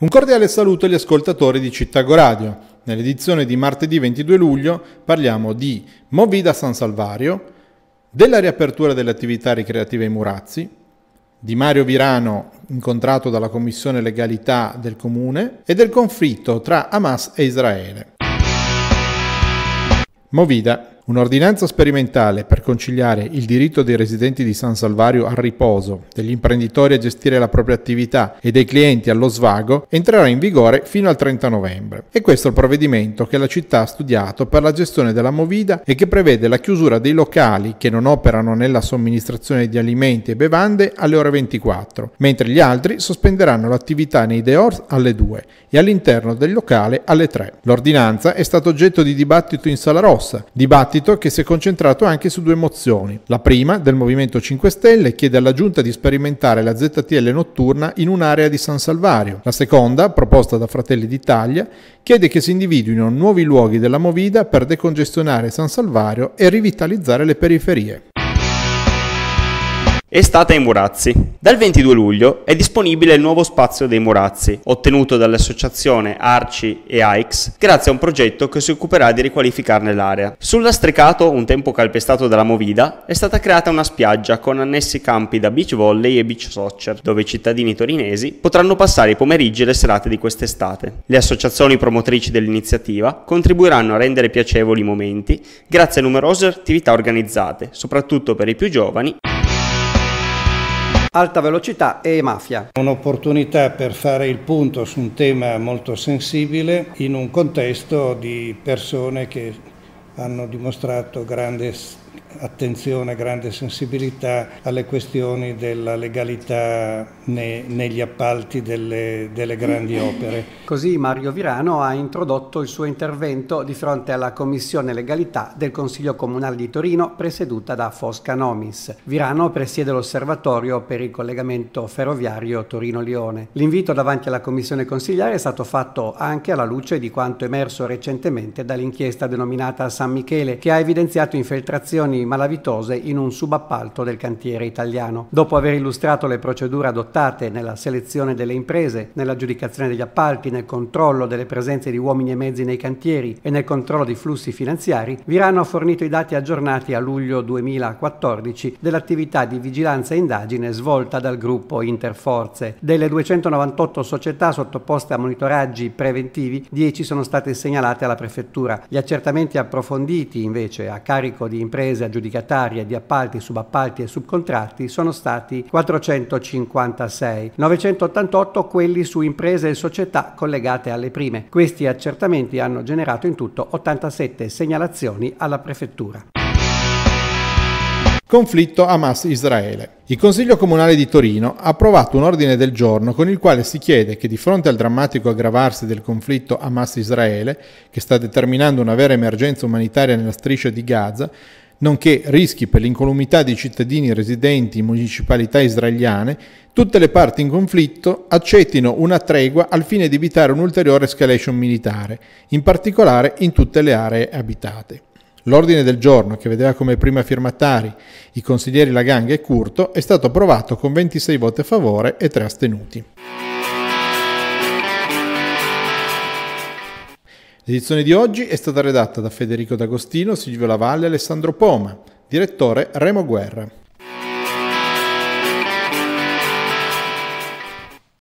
Un cordiale saluto agli ascoltatori di Cittago Radio. Nell'edizione di martedì 22 luglio parliamo di Movida San Salvario, della riapertura delle attività ricreative ai Murazzi, di Mario Virano incontrato dalla Commissione Legalità del Comune e del conflitto tra Hamas e Israele. Movida Un'ordinanza sperimentale per conciliare il diritto dei residenti di San Salvario al riposo, degli imprenditori a gestire la propria attività e dei clienti allo svago entrerà in vigore fino al 30 novembre. E questo è il provvedimento che la città ha studiato per la gestione della Movida e che prevede la chiusura dei locali che non operano nella somministrazione di alimenti e bevande alle ore 24, mentre gli altri sospenderanno l'attività nei dehors alle 2 e all'interno del locale alle 3. L'ordinanza è stata oggetto di dibattito in Sala Rossa, dibattito dibattito che si è concentrato anche su due mozioni. La prima, del Movimento 5 Stelle, chiede alla Giunta di sperimentare la ZTL notturna in un'area di San Salvario. La seconda, proposta da Fratelli d'Italia, chiede che si individuino nuovi luoghi della Movida per decongestionare San Salvario e rivitalizzare le periferie. Estate ai Murazzi. Dal 22 luglio è disponibile il nuovo spazio dei Murazzi, ottenuto dall'associazione Arci e AIX grazie a un progetto che si occuperà di riqualificarne l'area. Sul lastricato, un tempo calpestato dalla Movida, è stata creata una spiaggia con annessi campi da beach volley e beach soccer, dove i cittadini torinesi potranno passare i pomeriggi e le serate di quest'estate. Le associazioni promotrici dell'iniziativa contribuiranno a rendere piacevoli i momenti grazie a numerose attività organizzate, soprattutto per i più giovani alta velocità e mafia. Un'opportunità per fare il punto su un tema molto sensibile in un contesto di persone che hanno dimostrato grande attenzione, grande sensibilità alle questioni della legalità negli appalti delle, delle grandi opere. Così Mario Virano ha introdotto il suo intervento di fronte alla Commissione Legalità del Consiglio Comunale di Torino presieduta da Fosca Nomis. Virano presiede l'osservatorio per il collegamento ferroviario Torino-Lione. L'invito davanti alla Commissione consigliare è stato fatto anche alla luce di quanto emerso recentemente dall'inchiesta denominata San Michele che ha evidenziato infiltrazioni operazioni malavitose in un subappalto del cantiere italiano. Dopo aver illustrato le procedure adottate nella selezione delle imprese, nell'aggiudicazione degli appalti, nel controllo delle presenze di uomini e mezzi nei cantieri e nel controllo di flussi finanziari, Virano ha fornito i dati aggiornati a luglio 2014 dell'attività di vigilanza e indagine svolta dal gruppo Interforze. Delle 298 società sottoposte a monitoraggi preventivi, 10 sono state segnalate alla prefettura. Gli accertamenti approfonditi invece a carico di imprese imprese aggiudicatarie di appalti, subappalti e subcontratti sono stati 456, 988 quelli su imprese e società collegate alle prime. Questi accertamenti hanno generato in tutto 87 segnalazioni alla prefettura. Conflitto Hamas-Israele. Il Consiglio Comunale di Torino ha approvato un ordine del giorno con il quale si chiede che di fronte al drammatico aggravarsi del conflitto Hamas-Israele, che sta determinando una vera emergenza umanitaria nella striscia di Gaza, nonché rischi per l'incolumità dei cittadini residenti in municipalità israeliane, tutte le parti in conflitto accettino una tregua al fine di evitare un'ulteriore escalation militare, in particolare in tutte le aree abitate. L'ordine del giorno, che vedeva come prima firmatari i consiglieri Laganga e Curto, è stato approvato con 26 voti a favore e 3 astenuti. L'edizione di oggi è stata redatta da Federico D'Agostino, Silvio Lavalle e Alessandro Poma, direttore Remo Guerra.